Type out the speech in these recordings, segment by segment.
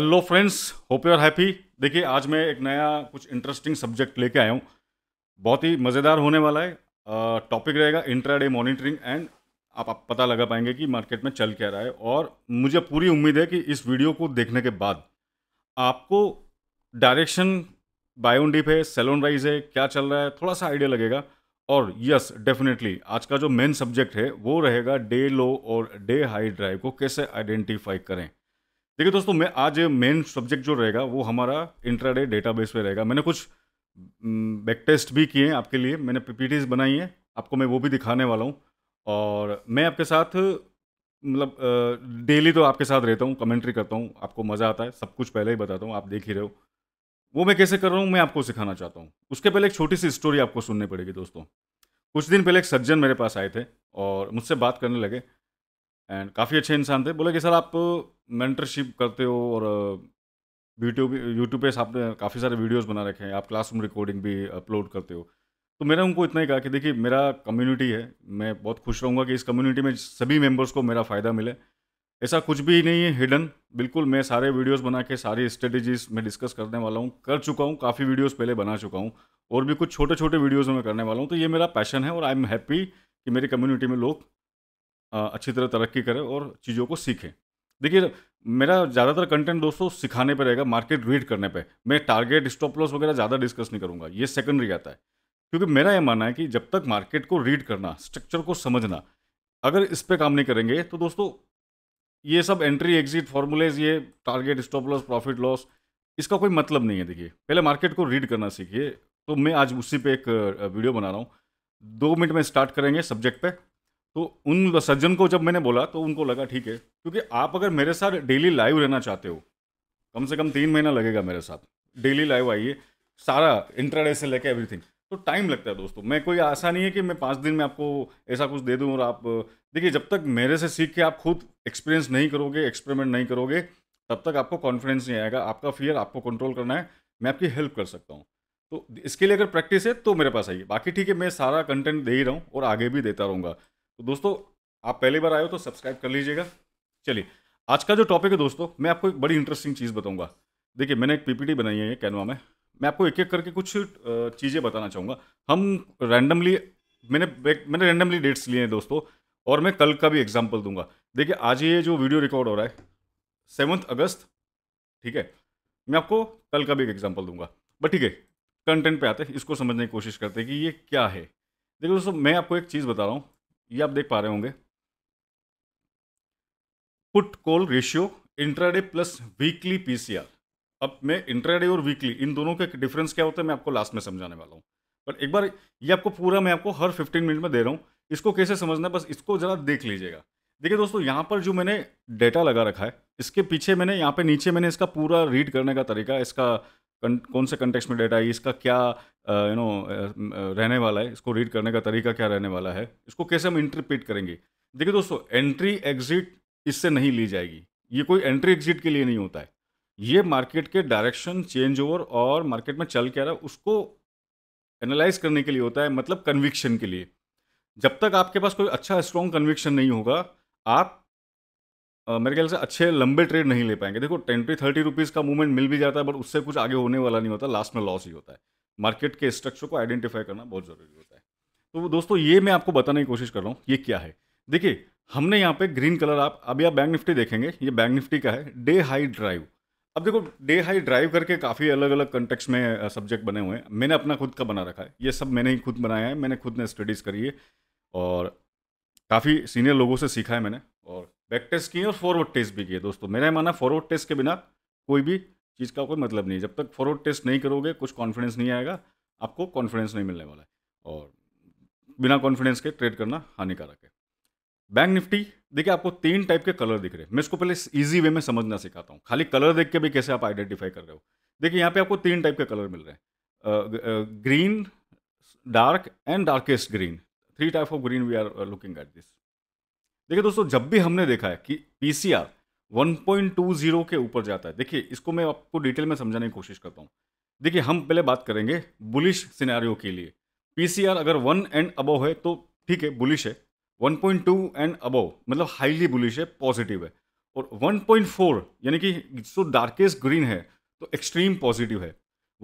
hello friends hope you are happy देखिए आज मैं एक नया कुछ इंटरेस्टिंग सब्जेक्ट लेके आया हूँ बहुत ही मज़ेदार होने वाला है टॉपिक रहेगा इंट्राडे मॉनिटरिंग एंड आप, आप पता लगा पाएंगे कि मार्केट में चल क्या रहा है और मुझे पूरी उम्मीद है कि इस वीडियो को देखने के बाद आपको डायरेक्शन बायोन है सेलोन राइज है क्या चल रहा है थोड़ा सा आइडिया लगेगा और यस डेफिनेटली आज का जो मेन सब्जेक्ट है वो रहेगा डे लो और डे हाई ड्राइव को कैसे आइडेंटिफाई करें देखिए दोस्तों मैं आज मेन सब्जेक्ट जो रहेगा वो हमारा इंट्राडे डेटाबेस पे रहेगा मैंने कुछ बैक हम्म, टेस्ट भी किए हैं आपके लिए मैंने पीपीटीज बनाई हैं आपको मैं वो भी दिखाने वाला हूँ और मैं आपके साथ मतलब डेली तो आपके साथ रहता हूँ कमेंट्री करता हूँ आपको मज़ा आता है सब कुछ पहले ही बताता हूँ आप देख ही रहे हो वो मैं कैसे कर रहा हूँ मैं आपको सिखाना चाहता हूँ उसके पहले एक छोटी सी स्टोरी आपको सुननी पड़ेगी दोस्तों कुछ दिन पहले एक सज्जन मेरे पास आए थे और मुझसे बात करने लगे एंड काफ़ी अच्छे इंसान थे बोले कि सर आप मेंटरशिप करते हो और यूट्यूब यूट्यूब पे आपने काफ़ी सारे वीडियोस बना रखे हैं आप क्लासरूम रिकॉर्डिंग भी अपलोड करते हो तो मैंने उनको इतना ही कहा कि देखिए मेरा कम्युनिटी है मैं बहुत खुश रहूँगा कि इस कम्युनिटी में सभी मेम्बर्स को मेरा फ़ायदा मिले ऐसा कुछ भी नहीं है हिडन बिल्कुल मैं सारे वीडियोस बना के सारी स्ट्रेटजीज मैं डिस्कस करने वाला हूँ कर चुका हूँ काफ़ी वीडियोस पहले बना चुका हूँ और भी कुछ छोटे छोटे वीडियोस में करने वाला हूँ तो ये मेरा पैशन है और आई एम हैप्पी कि मेरी कम्युनिटी में लोग अच्छी तरह तरक्की करें और चीज़ों को सीखें देखिए मेरा ज़्यादातर कंटेंट दोस्तों सिखाने पर रहेगा मार्केट रीड करने पर मैं टारगेट स्टॉप लॉस वगैरह ज़्यादा डिस्कस नहीं करूँगा ये सेकेंडरी आता है क्योंकि मेरा यह मानना है कि जब तक मार्केट को रीड करना स्ट्रक्चर को समझना अगर इस पर काम नहीं करेंगे तो दोस्तों ये सब एंट्री एग्जिट फार्मूलेज ये target stop loss profit loss इसका कोई मतलब नहीं है देखिए पहले मार्केट को रीड करना सीखिए तो मैं आज उसी पे एक वीडियो बना रहा हूँ दो मिनट में स्टार्ट करेंगे सब्जेक्ट पे तो उन सज्जन को जब मैंने बोला तो उनको लगा ठीक है क्योंकि आप अगर मेरे साथ डेली लाइव रहना चाहते हो कम से कम तीन महीना लगेगा मेरे साथ डेली लाइव आइए सारा इंटरडे से लेके एवरीथिंग तो टाइम लगता है दोस्तों मैं कोई आशा नहीं है कि मैं पाँच दिन में आपको ऐसा कुछ दे दूँ और आप देखिए जब तक मेरे से सीख के आप खुद एक्सपीरियंस नहीं करोगे एक्सपेरिमेंट नहीं करोगे तब तक आपको कॉन्फिडेंस नहीं आएगा आपका फियर आपको कंट्रोल करना है मैं आपकी हेल्प कर सकता हूँ तो इसके लिए अगर प्रैक्टिस है तो मेरे पास आइए बाकी ठीक है मैं सारा कंटेंट दे ही रहा हूँ और आगे भी देता रहूँगा तो दोस्तों आप पहली बार आए हो तो सब्सक्राइब कर लीजिएगा चलिए आज का जो टॉपिक है दोस्तों मैं आपको एक बड़ी इंटरेस्टिंग चीज़ बताऊंगा देखिए मैंने एक पीपीटी बनाई है कैनवा में मैं आपको एक एक करके कुछ चीज़ें बताना चाहूँगा हम रैंडमली मैंने मैंने रैंडमली डेट्स लिए हैं दोस्तों और मैं कल का भी एग्जाम्पल दूंगा देखिए आज ये जो वीडियो रिकॉर्ड हो रहा है सेवन्थ अगस्त ठीक है मैं आपको कल का भी एक एग्जाम्पल दूंगा बट ठीक है कंटेंट पे आते हैं इसको समझने की कोशिश करते हैं कि ये क्या है देखिए दोस्तों मैं आपको एक चीज़ बता रहा हूँ ये आप देख पा रहे होंगे put call ratio intraday plus weekly PCR अब मैं इंट्राडे और वीकली इन दोनों के डिफरेंस क्या होता है मैं आपको लास्ट में समझाने वाला हूँ पर एक बार ये आपको पूरा मैं आपको हर 15 मिनट में दे रहा हूँ इसको कैसे समझना है बस इसको ज़रा देख लीजिएगा देखिए दोस्तों यहाँ पर जो मैंने डेटा लगा रखा है इसके पीछे मैंने यहाँ पे नीचे मैंने इसका पूरा रीड करने का तरीका इसका कौन से कंटेक्स में डेटा है इसका क्या यू नो रहने वाला है इसको रीड करने का तरीका क्या रहने वाला है इसको कैसे हम इंटरप्रिट करेंगे देखिए दोस्तों एंट्री एग्जिट इससे नहीं ली जाएगी ये कोई एंट्री एग्जिट के लिए नहीं होता है ये मार्केट के डायरेक्शन चेंज ओवर और मार्केट में चल क्या रहा है उसको एनालाइज करने के लिए होता है मतलब कन्विक्शन के लिए जब तक आपके पास कोई अच्छा स्ट्रॉन्ग कन्विक्शन नहीं होगा आप मेरे ख्याल से अच्छे लंबे ट्रेड नहीं ले पाएंगे देखो टेन टू थर्टी रुपीज़ का मूवमेंट मिल भी जाता है बट उससे कुछ आगे होने वाला नहीं होता लास्ट में लॉस ही होता है मार्केट के स्ट्रक्चर को आइडेंटिफाई करना बहुत ज़रूरी होता है तो दोस्तों ये मैं आपको बताने की कोशिश कर रहा हूँ ये क्या है देखिए हमने यहाँ पे ग्रीन कलर आप अभी आप बैंक निफ्टी देखेंगे ये बैंक निफ्टी का है डे हाई ड्राइव अब देखो डे हाई ड्राइव करके काफ़ी अलग अलग कंटेक्स में सब्जेक्ट बने हुए हैं मैंने अपना खुद का बना रखा है ये सब मैंने ही खुद बनाया है मैंने खुद ने स्टडीज़ करी है और काफ़ी सीनियर लोगों से सीखा है मैंने और बैक टेस्ट किए और फॉरवर्ड टेस्ट भी किए दोस्तों मेरा माना फॉरवर्ड टेस्ट के बिना कोई भी चीज़ का कोई मतलब नहीं है जब तक फॉरवर्ड टेस्ट नहीं करोगे कुछ कॉन्फिडेंस नहीं आएगा आपको कॉन्फिडेंस नहीं मिलने वाला है और बिना कॉन्फिडेंस के ट्रेड करना हानिकारक है बैंक निफ्टी देखिए आपको तीन टाइप के कलर दिख रहे हैं मैं इसको पहले ईजी वे में समझना सिखाता हूँ खाली कलर देख के भी कैसे आप आइडेंटिफाई कर रहे हो देखिए यहाँ पे आपको तीन टाइप के कलर मिल रहे हैं green dark and darkest green three type of green we are looking at this देखिए दोस्तों जब भी हमने देखा है कि पी 1.20 के ऊपर जाता है देखिए इसको मैं आपको डिटेल में समझाने की कोशिश करता हूँ देखिए हम पहले बात करेंगे बुलिश सिनेरियो के लिए पी अगर वन एंड अबव है तो ठीक है बुलिश है 1.2 एंड अबव मतलब हाईली बुलिश है पॉजिटिव है और 1.4 यानी कि जो डार्केस्ट ग्रीन है तो एक्सट्रीम पॉजिटिव है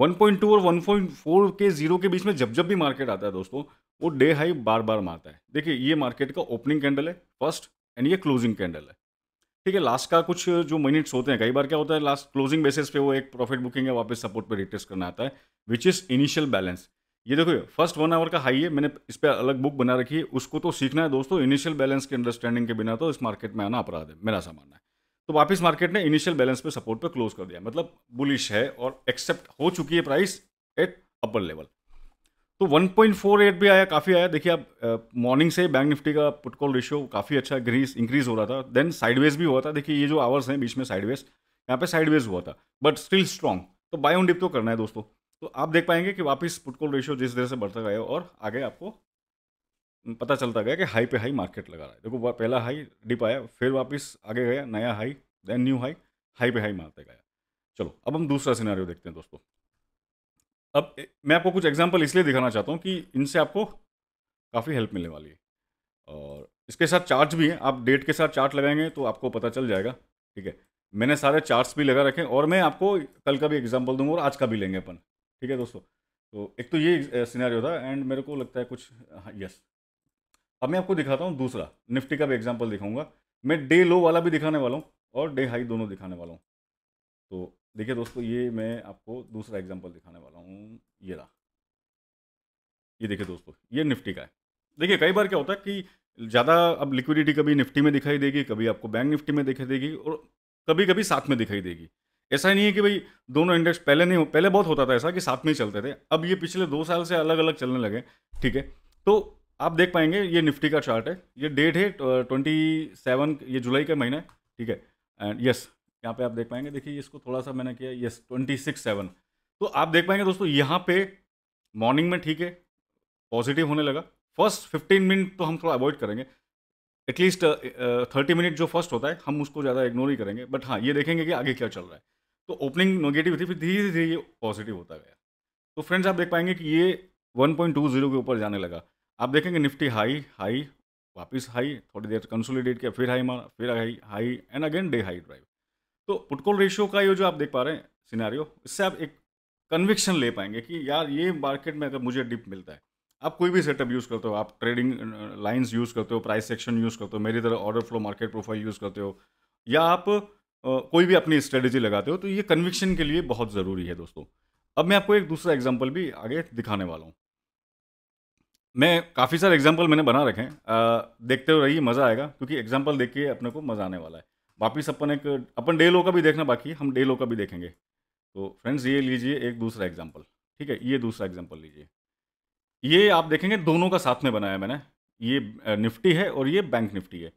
1.2 और 1.4 के जीरो के बीच में जब जब भी मार्केट आता है दोस्तों वो डे हाई बार बार मारता है देखिए ये मार्केट का ओपनिंग कैंडल है फर्स्ट एंड ये क्लोजिंग कैंडल है ठीक है लास्ट का कुछ जो मिनट्स होते हैं कई बार क्या होता है लास्ट क्लोजिंग बेसिस पे वो एक प्रॉफिट बुकिंग है वापस सपोर्ट पे रिटेस्ट करना आता है विच इज़ इनिशियल बैलेंस ये देखो फर्स्ट वन आवर का हाई है मैंने इस पर अलग बुक बना रखी है उसको तो सीखना है दोस्तों इनिशियल बैलेंस के अंडरस्टैंडिंग के बिना तो इस मार्केट में आना अपराध है मेरा सामान मानना है तो वापस मार्केट ने इनिशियल बैलेंस पे सपोर्ट पे क्लोज कर दिया मतलब बुलिश है और एक्सेप्ट हो चुकी है प्राइस एट अपर लेवल तो 1.48 भी आया काफ़ी आया देखिए आप मॉर्निंग से बैंक निफ्टी का पुटकॉल रेशियो काफ़ी अच्छा ग्रीस इंक्रीज हो रहा था देन साइडवेज भी हुआ था देखिए ये जो आवर्स हैं बीच में साइडवेज यहाँ पे साइडवेज हुआ था बट स्टिल स्ट्रॉन्ग तो बाय ऑन डिप तो करना है दोस्तों तो आप देख पाएंगे कि वापस पुटकॉल रेशियो जिस तरह से बढ़ता गया और आगे आपको पता चलता गया कि हाई पे हाई मार्केट लगा रहा है देखो पहला हाई डिप आया फिर वापस आगे गया नया high then new high high पे हाई मारते गया चलो अब हम दूसरा सिनारियो देखते हैं दोस्तों अब मैं आपको कुछ एग्जाम्पल इसलिए दिखाना चाहता हूँ कि इनसे आपको काफ़ी हेल्प मिलने वाली है और इसके साथ चार्ज भी है आप डेट के साथ चार्ट लगाएंगे तो आपको पता चल जाएगा ठीक है मैंने सारे चार्ट्स भी लगा रखे और मैं आपको कल का भी एग्जाम्पल दूंगा और आज का भी लेंगे अपन ठीक है दोस्तों तो एक तो ये होता है एंड मेरे को लगता है कुछ यस हाँ, अब मैं आपको दिखाता हूँ दूसरा निफ्टी का भी एग्जाम्पल दिखाऊंगा मैं डे लो वाला भी दिखाने वाला हूँ और डे हाई दोनों दिखाने वाला हूँ तो देखिए दोस्तों ये मैं आपको दूसरा एग्जांपल दिखाने वाला हूँ ये रहा ये देखिए दोस्तों ये निफ्टी का है देखिए कई बार क्या होता है कि ज़्यादा अब लिक्विडिटी कभी निफ्टी में दिखाई देगी कभी आपको बैंक निफ्टी में दिखाई देगी और कभी कभी साथ में दिखाई देगी ऐसा ही नहीं है कि भाई दोनों इंडेक्स पहले नहीं हो पहले बहुत होता था ऐसा कि साथ में ही चलते थे अब ये पिछले दो साल से अलग अलग चलने लगे ठीक है तो आप देख पाएंगे ये निफ्टी का चार्ट है ये डेट है ट्वेंटी सेवन ये जुलाई का महीना है ठीक है एंड यस यहाँ पे आप देख पाएंगे देखिए इसको थोड़ा सा मैंने किया यस ट्वेंटी सिक्स सेवन तो आप देख पाएंगे दोस्तों यहाँ पे मॉर्निंग में ठीक है पॉजिटिव होने लगा फर्स्ट फिफ्टीन मिनट तो हम थोड़ा अवॉइड करेंगे एटलीस्ट थर्टी मिनट जो फर्स्ट होता है हम उसको ज़्यादा इग्नोर ही करेंगे बट हाँ ये देखेंगे कि आगे क्या चल रहा है तो ओपनिंग नेगेटिव थी फिर धीरे धीरे ये पॉजिटिव होता गया तो फ्रेंड्स आप देख पाएंगे कि ये 1.20 के ऊपर जाने लगा आप देखेंगे निफ्टी हाई हाई वापस हाई थोड़ी देर कंसोलिडेट किया फिर हाई मारा फिर high high and again day high drive तो पुटकॉल रेशियो का ये जो आप देख पा रहे हैं सिनारियो इससे आप एक कन्विक्शन ले पाएंगे कि यार ये मार्केट में अगर मुझे डिप मिलता है आप कोई भी सेटअप यूज़ करते हो आप ट्रेडिंग लाइंस यूज़ करते हो प्राइस सेक्शन यूज़ करते हो मेरी तरह order flow market profile use करते हो या आप कोई भी अपनी स्ट्रेटेजी लगाते हो तो ये कन्विक्शन के लिए बहुत ज़रूरी है दोस्तों अब मैं आपको एक दूसरा एग्जाम्पल भी आगे दिखाने वाला हूँ मैं काफ़ी सारे एग्जाम्पल मैंने बना रखे हैं देखते हो रहिए मज़ा आएगा क्योंकि एग्जाम्पल देख के अपने को मज़ा आने वाला है वापिस अपन एक अपन डे लो का भी देखना बाकी हम डे लो का भी देखेंगे तो फ्रेंड्स ये लीजिए एक दूसरा एग्जाम्पल ठीक है ये दूसरा एग्जाम्पल लीजिए ये आप देखेंगे दोनों का साथ में बनाया मैंने ये निफ्टी है और ये बैंक निफ्टी है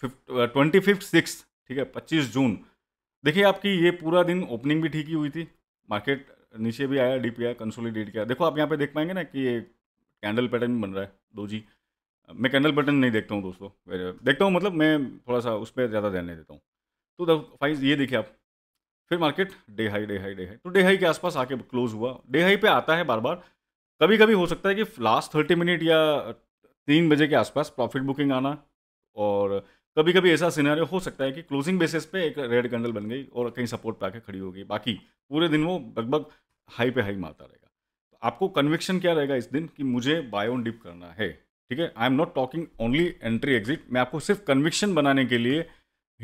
फिफ्ट ट्वेंटी फिफ्थ सिक्स ठीक है पच्चीस जून देखिए आपकी ये पूरा दिन ओपनिंग भी ठीक ही हुई थी मार्केट नीचे भी आया डी पी आई कंसोलिडेट किया देखो आप यहाँ पे देख पाएंगे ना कि ये कैंडल पैटर्न बन रहा है दो जी मैं कर्नल बटन नहीं देखता हूँ दोस्तों देखता हूँ मतलब मैं थोड़ा सा उस पर ज़्यादा ध्यान नहीं देता हूँ तो द फाइज ये देखिए आप फिर market day high day high day high तो डे हाई के आसपास आके क्लोज हुआ डे हाई पे आता है बार बार कभी कभी हो सकता है कि लास्ट थर्टी मिनट या तीन बजे के आसपास प्रॉफिट बुकिंग आना और कभी कभी ऐसा सिनेरियो हो सकता है कि क्लोजिंग बेसिस पे एक रेड कैंडल बन गई और कहीं सपोर्ट पे आके खड़ी हो गई बाकी पूरे दिन वो लगभग हाई पे हाई मारता रहेगा तो आपको कन्विक्शन क्या रहेगा इस दिन कि मुझे बाय ऑन डिप करना है ठीक है I am not talking only entry exit मैं आपको सिर्फ कन्विक्शन बनाने के लिए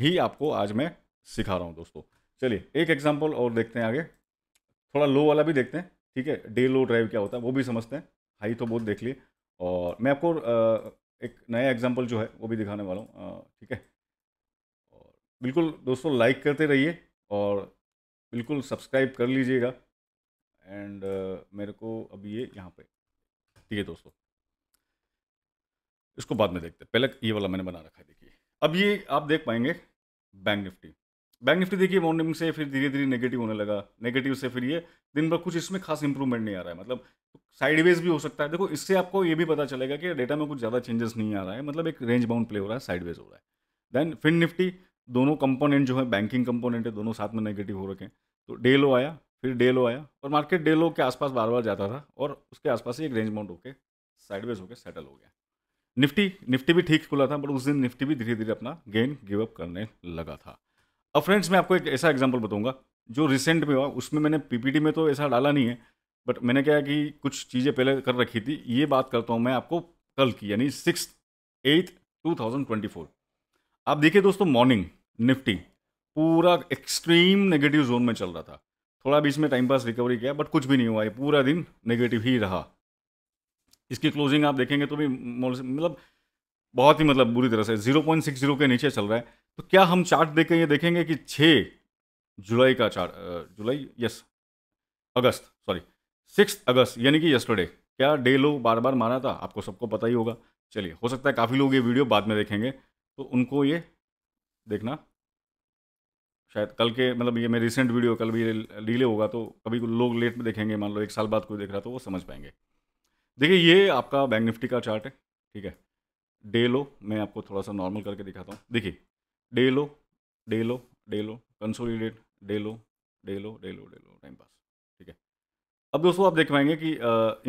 ही आपको आज मैं सिखा रहा हूँ दोस्तों चलिए एक एग्जाम्पल और देखते हैं आगे थोड़ा लो वाला भी देखते हैं ठीक है डे लो ड्राइव क्या होता है वो भी समझते हैं हाई तो बहुत देख लिए और मैं आपको एक नया एग्जाम्पल जो है वो भी दिखाने वाला हूँ ठीक है और बिल्कुल दोस्तों लाइक करते रहिए और बिल्कुल सब्सक्राइब कर लीजिएगा एंड मेरे को अब ये यहाँ पे ठीक है दोस्तों इसको बाद में देखते हैं पहले ये वाला मैंने बना रखा है देखिए अब ये आप देख पाएंगे बैंक निफ्टी बैंक निफ्टी देखिए मॉर्निंग से फिर धीरे धीरे नेगेटिव होने लगा नेगेटिव से फिर ये दिन भर कुछ इसमें खास इंप्रूवमेंट नहीं आ रहा है मतलब साइडवेज भी हो सकता है देखो इससे आपको ये भी पता चलेगा कि डेटा में कुछ ज़्यादा चेंजेस नहीं आ रहा है मतलब एक रेंज बाउंड प्ले हो रहा है साइडवेज हो रहा है देन फिन निफ्टी दोनों कंपोनेंट जो है बैंकिंग कंपोनेंट है दोनों साथ में नेगेटिव हो रखे हैं तो डे लो आया फिर डे लो आया और मार्केट डे लो के आसपास बार बार जाता था और उसके आसपास ही एक रेंज बाउंड होकर साइडवेज होकर सेटल हो गया निफ्टी निफ्टी भी ठीक खुला था बट उस दिन निफ्टी भी धीरे धीरे अपना गेन गिव अप करने लगा था अब फ्रेंड्स मैं आपको एक ऐसा एग्जाम्पल बताऊंगा जो रिसेंट में हुआ उसमें मैंने पीपीटी में तो ऐसा डाला नहीं है बट मैंने क्या कि कुछ चीज़ें पहले कर रखी थी ये बात करता हूँ मैं आपको कल की यानी six eight two thousand twenty four आप देखिए दोस्तों मॉर्निंग निफ्टी पूरा एक्सट्रीम नेगेटिव जोन में चल रहा था थोड़ा बीच में टाइम पास रिकवरी किया बट कुछ भी नहीं हुआ ये पूरा दिन नेगेटिव ही रहा इसकी क्लोजिंग आप देखेंगे तो भी मतलब बहुत ही मतलब बुरी तरह से जीरो पॉइंट सिक्स जीरो के नीचे चल रहा है तो क्या हम चार्ट देख के ये देखेंगे कि छः जुलाई का चार्ट जुलाई यस अगस्त सॉरी सिक्स अगस्त यानी कि यस्टरडे क्या डे लो बार बार मारा था आपको सबको पता ही होगा चलिए हो सकता है काफ़ी लोग ये वीडियो बाद में देखेंगे तो उनको ये देखना शायद कल के मतलब ये मेरी रिसेंट वीडियो कल भी डिले होगा तो कभी लोग लेट में देखेंगे मान लो एक साल बाद कोई देख रहा तो वो समझ पाएंगे देखिए ये आपका बैंक निफ्टी का चार्ट है ठीक है डे लो मैं आपको थोड़ा सा नॉर्मल करके दिखाता हूँ देखिए day low day low day low consolidate day low day low day low day low time pass ठीक है अब दोस्तों आप देख पाएंगे कि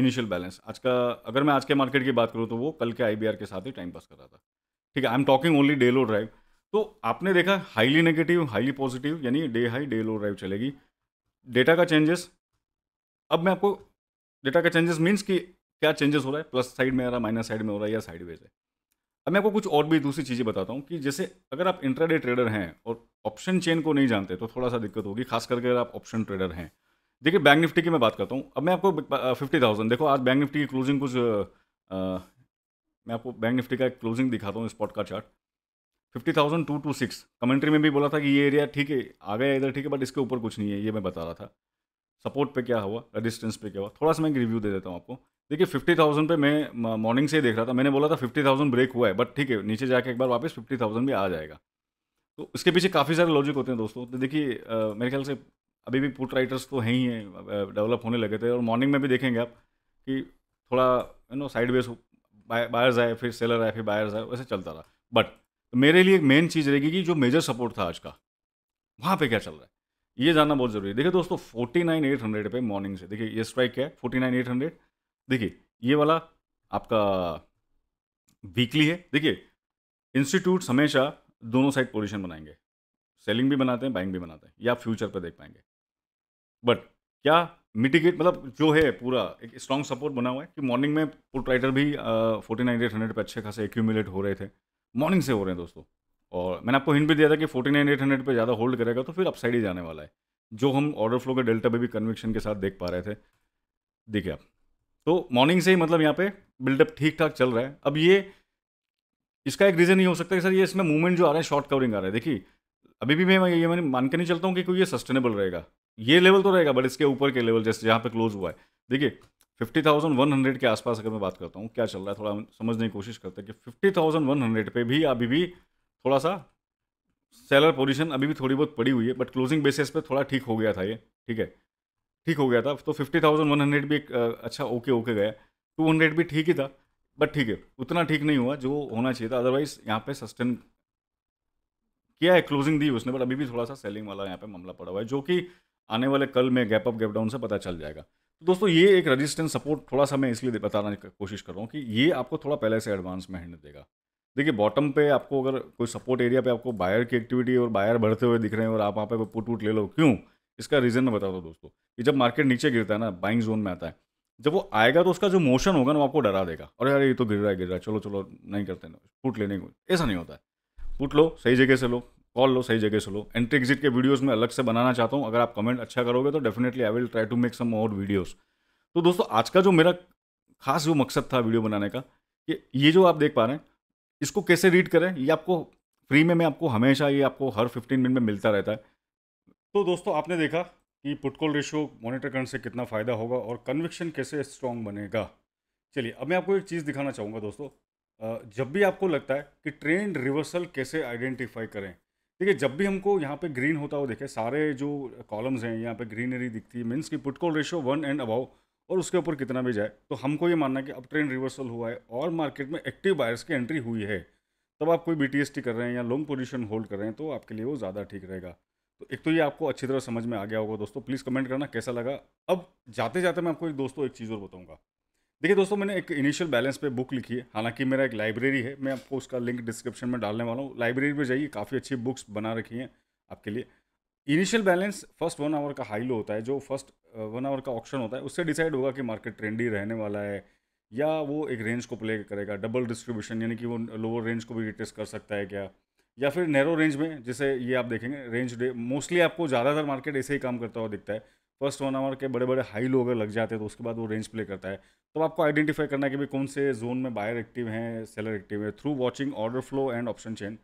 इनिशियल बैलेंस आज का अगर मैं आज के मार्केट की बात करूँ तो वो कल के आई के साथ ही टाइम पास कर रहा था ठीक है I am talking only day low drive तो आपने देखा हाईली नेगेटिव हाईली पॉजिटिव यानी day high day low drive चलेगी डेटा का चेंजेस अब मैं आपको डेटा का चेंजेस मीन्स कि क्या चेंजेस हो रहा है प्लस साइड में आ रहा है माइनस साइड में हो रहा है या साइड वेज है अब मैं आपको कुछ और भी दूसरी चीज़ें बताता हूँ कि जैसे अगर आप इंट्राडे ट्रेडर हैं और ऑप्शन चेन को नहीं जानते तो थोड़ा सा दिक्कत होगी खास करके अगर आप ऑप्शन ट्रेडर हैं देखिए बैंक निफ्टी की मैं बात करता हूँ अब मैं आपको फिफ्टी थाउजेंड देखो आज बैंक निफ्टी की क्लोजिंग कुछ आ, मैं आपको बैंक निफ्टी का एक क्लोजिंग दिखाता हूँ स्पॉट का chart fifty thousand two two six commentary में भी बोला था कि ये एरिया ठीक है आ गया इधर ठीक है बट इसके ऊपर कुछ नहीं है ये मैं बता रहा था सपोर्ट पे क्या हुआ रेजिस्टेंस पे क्या हुआ थोड़ा सा मैं रिव्यू दे देता हूँ आपको देखिए फिफ्टी थाउजेंड पे मैं मॉर्निंग से ही देख रहा था मैंने बोला था फिफ्टी थाउजेंड ब्रेक हुआ है बट ठीक है नीचे जाके एक बार वापस फिफ्टी थाउजेंड भी आ जाएगा तो इसके पीछे काफ़ी सारे लॉजिक होते हैं दोस्तों तो देखिए मेरे ख्याल से अभी भी पुट राइटर्स तो हैं ही हैं डेवलप होने लगे थे और मॉर्निंग में भी देखेंगे आप कि थोड़ा you know sideways buyers आए फिर सेलर आए फिर बायर्स आए वैसे चलता रहा बट तो मेरे लिए एक मेन चीज़ रहेगी कि जो मेजर सपोर्ट था आज का वहाँ पे क्या चल रहा है ये जानना बहुत ज़रूरी है देखिए दोस्तों फोर्टी नाइन एट हंड्रेड पे मॉर्निंग से देखिए ये स्ट्राइक क्या है फोर्टी नाइन एट हंड्रेड देखिए ये वाला आपका वीकली है देखिए इंस्टीट्यूट्स हमेशा दोनों साइड पोजीशन बनाएंगे सेलिंग भी बनाते हैं बाइंग भी बनाते हैं या आप फ्यूचर पर देख पाएंगे बट क्या मिटिगेट मतलब जो है पूरा एक स्ट्रॉन्ग सपोर्ट बना हुआ है कि मॉर्निंग में पुट राइटर भी फोर्टी नाइन एट हंड्रेड पर अच्छे खासे एक्यूमुलेट हो रहे थे मॉर्निंग से हो रहे हैं दोस्तों और मैंने आपको हिंट भी दिया था कि फोर्टी नाइन एट हंड्रेड पर ज़्यादा होल्ड करेगा तो फिर अपसाइड ही जाने वाला है जो हम ऑर्डर फ्लो के डेल्टा पे भी कन्विक्शन के साथ देख पा रहे थे देखिए आप तो मॉर्निंग से ही मतलब यहाँ पे बिल्डअप ठीक ठाक चल रहा है अब ये इसका एक रीज़न ये हो सकता है कि सर ये इसमें मूवमेंट जो आ रहा है शॉर्ट कवरिंग आ रहा है देखिए अभी भी मैं ये मैंने मान के नहीं चलता हूँ कि क्योंकि ये सस्टेनेबल रहेगा ये लेवल तो रहेगा बट इसके ऊपर के लेवल जैसे जहाँ पे क्लोज हुआ है देखिए फिफ्टी थाउजेंड वन हंड्रेड के आसपास अगर मैं बात करता हूँ क्या चल रहा है थोड़ा समझने की कोशिश करते हैं कि फिफ्टी थाउजेंड वन हंड्रेड पर भी अभी भी थोड़ा सा सेलर पोजिशन अभी भी थोड़ी बहुत पड़ी हुई है बट क्लोजिंग बेसिस पर थोड़ा ठीक हो गया था ये ठीक है ठीक हो गया था तो फिफ्टी थाउजेंड वन हंड्रेड भी एक अच्छा ओके ओके गया टू हंड्रेड भी ठीक ही था बट ठीक है उतना ठीक नहीं हुआ जो होना चाहिए था अदरवाइज यहाँ पे सस्टेन किया है क्लोजिंग दी उसने बट अभी भी थोड़ा सा सेलिंग वाला यहाँ पे मामला पड़ा हुआ है जो कि आने वाले कल में गैप अप गैप डाउन से पता चल जाएगा तो दोस्तों ये एक रजिस्टेंस सपोर्ट थोड़ा सा मैं इसलिए बताना की कोशिश कर रहा हूँ कि ये आपको थोड़ा पहले से एडवांस में हैंड देगा देखिए बॉटम पे आपको अगर कोई सपोर्ट एरिया पे आपको बायर की एक्टिविटी और बायर बढ़ते हुए दिख रहे हैं और आप वहाँ पे पुट वुट ले लो क्यों इसका रीज़न मैं बताता हूँ दोस्तों कि जब मार्केट नीचे गिरता है ना बाइंग जोन में आता है जब वो आएगा तो उसका जो मोशन होगा ना वो आपको डरा देगा अरे यार ये तो गिर रहा है गिर रहा है चलो चलो नहीं करते ना फूट लेने को ऐसा नहीं होता है फूट लो सही जगह से लो कॉल लो सही जगह से लो एंट्री एग्जिट के वीडियोस में अलग से बनाना चाहता हूँ अगर आप कमेंट अच्छा करोगे तो definitely I will try to make some और वीडियोस तो दोस्तों आज का जो मेरा खास जो मकसद था वीडियो बनाने का कि ये जो आप देख पा रहे हैं इसको कैसे रीड करें ये आपको फ्री में मैं आपको हमेशा ये आपको हर फिफ्टीन मिनट में मिलता रहता है तो दोस्तों आपने देखा कि पुटकॉल रेशियो मॉनिटर करने से कितना फ़ायदा होगा और कन्विक्शन कैसे स्ट्रॉन्ग बनेगा चलिए अब मैं आपको एक चीज़ दिखाना चाहूँगा दोस्तों जब भी आपको लगता है कि ट्रेंड रिवर्सल कैसे आइडेंटिफाई करें देखिए जब भी हमको यहाँ पे ग्रीन होता हो देखे सारे जो कॉलम्स हैं यहाँ पे ग्रीनरी दिखती है मीन्स कि put call ratio one and above और उसके ऊपर कितना भी जाए तो हमको ये मानना है कि अब ट्रेंड रिवर्सल हुआ है और मार्केट में एक्टिव बायर्स की एंट्री हुई है तब आप कोई बी कर रहे हैं या लॉन्ग पोजिशन होल्ड कर रहे हैं तो आपके लिए वो ज़्यादा ठीक रहेगा तो एक तो ये आपको अच्छी तरह समझ में आ गया होगा दोस्तों प्लीज़ कमेंट करना कैसा लगा अब जाते जाते मैं आपको एक दोस्तों एक चीज़ और बताऊँगा देखिए दोस्तों मैंने एक इनिशियल बैलेंस पे बुक लिखी है हालांकि मेरा एक लाइब्रेरी है मैं आपको उसका लिंक डिस्क्रिप्शन में डालने वाला हूँ लाइब्रेरी में जाइए काफ़ी अच्छी बुक्स बना रखी हैं आपके लिए initial balance first one hour का हाई लो होता है जो फर्स्ट वन आवर का ऑप्शन होता है उससे डिसाइड होगा कि मार्केट ट्रेंडी रहने वाला है या वो एक रेंज को प्ले करेगा डबल डिस्ट्रीब्यूशन यानी कि वो लोअर रेंज को भी रिटेस्ट कर सकता है क्या या फिर नैरो रेंज में जैसे ये आप देखेंगे रेंज डे मोस्टली आपको ज़्यादातर मार्केट ऐसे ही काम करता हुआ दिखता है फर्स्ट वन आवर के बड़े बड़े हाई लो अगर लग जाते हैं तो उसके बाद वो रेंज प्ले करता है तो आपको आइडेंटिफाई करना है कि भाई कौन से जोन में बायर एक्टिव हैं सेलर एक्टिव है through watching order flow and option chain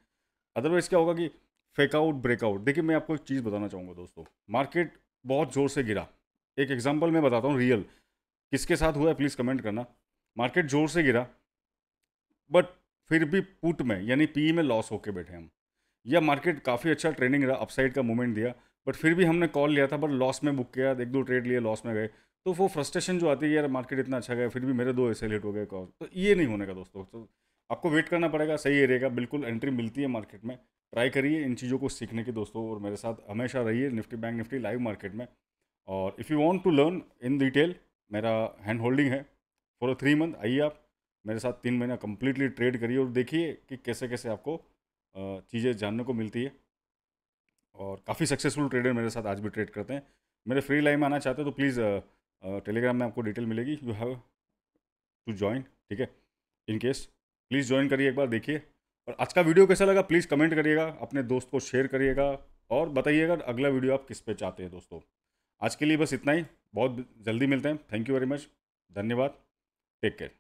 otherwise क्या होगा कि फेकआउट ब्रेकआउट देखिए मैं आपको एक चीज़ बताना चाहूँगा दोस्तों मार्केट बहुत ज़ोर से गिरा एक एग्जाम्पल मैं बताता हूँ रियल किसके साथ हुआ है प्लीज़ कमेंट करना मार्केट ज़ोर से गिरा बट फिर भी पुट में यानी पी e में लॉस होके बैठे हम यह मार्केट काफ़ी अच्छा ट्रेनिंग रहा अपसाइड का मूवमेंट दिया बट फिर भी हमने कॉल लिया था बट लॉस में बुक किया एक दो ट्रेड लिए लॉस में गए तो वो फ्रस्ट्रेशन जो आती है यार मार्केट इतना अच्छा गया फिर भी मेरे दो ऐसे लेट हो गए कॉल तो ये नहीं होने का दोस्तों तो आपको वेट करना पड़ेगा सही एरिया का बिल्कुल एंट्री मिलती है मार्केट में ट्राई करिए इन चीज़ों को सीखने की दोस्तों और मेरे साथ हमेशा रहिए Nifty bank Nifty live market में और if you want to learn in detail मेरा हैंड होल्डिंग है फॉर थ्री मंथ आइए आप मेरे साथ तीन महीना कम्प्लीटली ट्रेड करिए और देखिए कि कैसे कैसे आपको चीज़ें जानने को मिलती है और काफ़ी सक्सेसफुल ट्रेडर मेरे साथ आज भी ट्रेड करते हैं मेरे फ्री लाइन में आना चाहते हो तो प्लीज़ टेलीग्राम में आपको डिटेल मिलेगी यू हैव टू ज्वाइन ठीक है इन केस प्लीज़ ज्वाइन करिए एक बार देखिए और आज का वीडियो कैसा लगा प्लीज़ कमेंट करिएगा अपने दोस्त को शेयर करिएगा और बताइएगा अगला वीडियो आप किस पे चाहते हैं दोस्तों आज के लिए बस इतना ही बहुत जल्दी मिलते हैं थैंक यू वेरी मच धन्यवाद टेक केयर